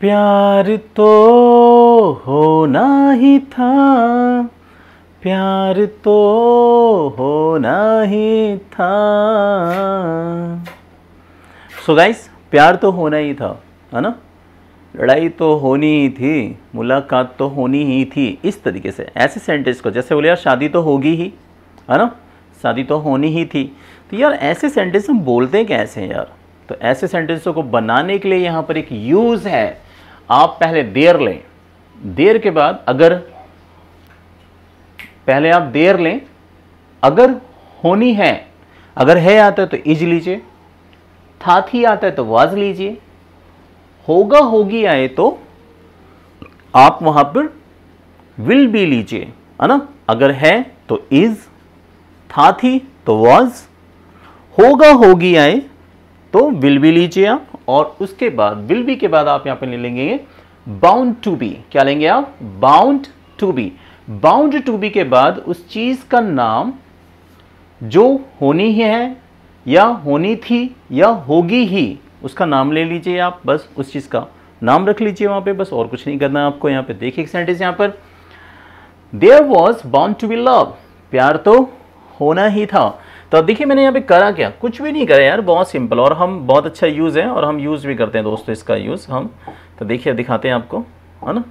प्यार तो होना ही था प्यार तो होना ही था सो so गाइस प्यार तो होना ही था है ना लड़ाई तो होनी ही थी मुलाकात तो होनी ही थी इस तरीके से ऐसे सेंटेंस को जैसे बोले यार शादी तो होगी ही है ना शादी तो होनी ही थी तो यार ऐसे सेंटेंस हम बोलते हैं कैसे हैं यार तो ऐसे सेंटेंसों को बनाने के लिए यहाँ पर एक यूज़ है आप पहले देर लें देर के बाद अगर पहले आप देर लें अगर होनी है अगर है आता है तो इज लीजिए था थी आता है तो वाज लीजिए होगा होगी आए तो आप वहां पर विल भी लीजिए है ना अगर है तो इज था थी तो वाज होगा होगी आए तो विल भी लीजिए आप और उसके बाद विल बी के बाद आप यहां पे ले लेंगे बाउंड टू बी क्या लेंगे आप bound to be bound to be के बाद उस चीज़ का नाम जो होनी ही है या होनी थी या होगी ही उसका नाम ले लीजिए आप बस उस चीज़ का नाम रख लीजिए वहां पे बस और कुछ नहीं करना है आपको यहां पे देखिए एक सेंटेंस यहां पर there was bound to be love प्यार तो होना ही था तो देखिए मैंने यहाँ पे करा क्या कुछ भी नहीं करा यार बहुत सिंपल और हम बहुत अच्छा यूज़ है और हम यूज़ भी करते हैं दोस्तों इसका यूज़ हम तो देखिए दिखाते हैं आपको है ना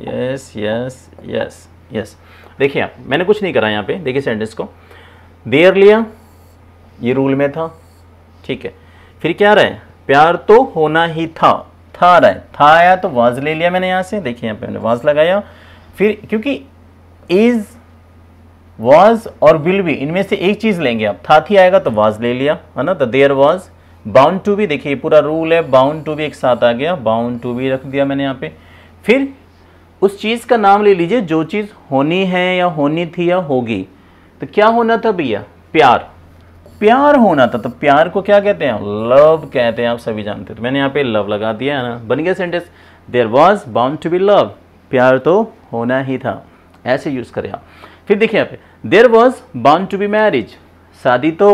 यस यस यस यस देखिए आप मैंने कुछ नहीं करा यहाँ पे देखिए सेंटेंस को देर लिया ये रूल में था ठीक है फिर क्या रहा है प्यार तो होना ही था था रहा है था आया तो वाज ले लिया मैंने यहाँ से देखिए यहाँ पे मैंने वाज लगाया फिर क्योंकि इज़ वॉज और विल बी इनमें से एक चीज़ लेंगे आप था थी आएगा तो वॉज ले लिया है ना तो देयर वॉज बाउंड टू भी देखिए पूरा रूल है बाउंड टू भी एक साथ आ गया बाउंड टू भी रख दिया मैंने यहाँ पे फिर उस चीज़ का नाम ले लीजिए जो चीज़ होनी है या होनी थी या होगी तो क्या होना था भैया प्यार प्यार होना था तो प्यार को क्या कहते हैं लव कहते हैं आप सभी जानते हैं तो मैंने यहाँ पे लव लगा दिया है ना बन गया sentence there was bound to be love प्यार तो होना ही था ऐसे यूज़ करें आप फिर देखिए यहाँ पे there was bound to be marriage शादी तो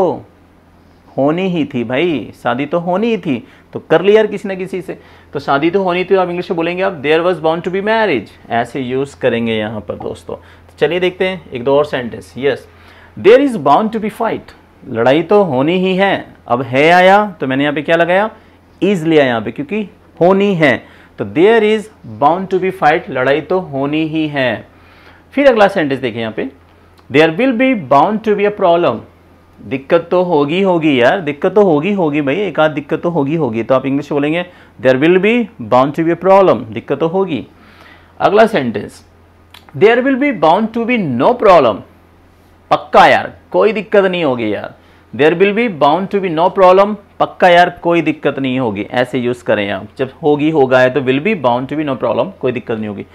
होनी ही थी भाई शादी तो होनी ही थी तो कर लिया किसी ना किसी से तो शादी तो होनी थी आप इंग्लिश में बोलेंगे आप there was bound to be marriage ऐसे यूज़ करेंगे यहाँ पर दोस्तों तो चलिए देखते हैं एक दो और sentence yes there is bound to be fight लड़ाई तो होनी ही है अब है आया तो मैंने यहाँ पे क्या लगाया इज लिया यहाँ पे क्योंकि होनी है तो there is bound to be fight लड़ाई तो होनी ही है फिर अगला सेंटेंस देखिए यहाँ पे there will be bound to be a problem दिक्कत तो होगी होगी यार दिक्कत तो होगी होगी भाई एक आध दिक्कत तो होगी होगी तो आप इंग्लिश बोलेंगे there will be bound to be a problem दिक्कत तो होगी अगला sentence there will be bound to be no problem पक्का यार कोई दिक्कत नहीं होगी यार there will be bound to be no problem पक्का यार कोई दिक्कत नहीं होगी ऐसे यूज़ करें आप जब होगी होगा है तो will be bound to be no problem कोई दिक्कत नहीं होगी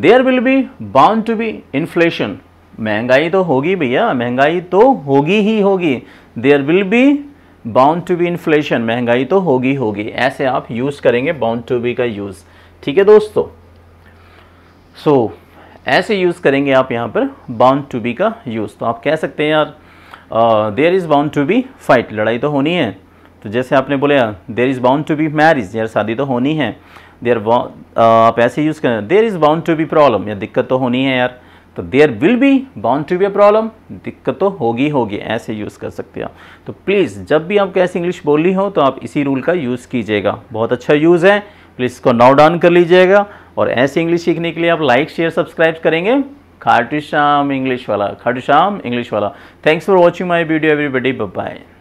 there will be bound to be inflation महंगाई तो होगी भैया महंगाई तो होगी ही होगी there will be bound to be inflation महंगाई तो होगी होगी ऐसे आप यूज़ करेंगे बाउंड टू बी का यूज़ ठीक है दोस्तों सो so, ऐसे यूज़ करेंगे आप यहाँ पर बाउंड टू बी का यूज़ तो आप कह सकते हैं यार there is bound to be fight लड़ाई तो होनी है तो जैसे आपने बोला there is bound to be marriage यार शादी तो होनी है देयर आप ऐसे यूज़ करें there is bound to be problem या दिक्कत तो होनी है यार तो there will be bound to be a problem दिक्कत तो होगी होगी ऐसे यूज़ कर सकते हो तो प्लीज़ जब भी आप कैसे इंग्लिश बोली हो तो आप इसी रूल का यूज़ कीजिएगा बहुत अच्छा यूज़ है प्लीज़ इसको नोट डाउन कर लीजिएगा और ऐसी इंग्लिश सीखने के लिए आप लाइक शेयर सब्सक्राइब करेंगे खाटू श्याम इंग्लिश वाला खाटू श्याम इंग्लिश वाला thanks for watching my video everybody bye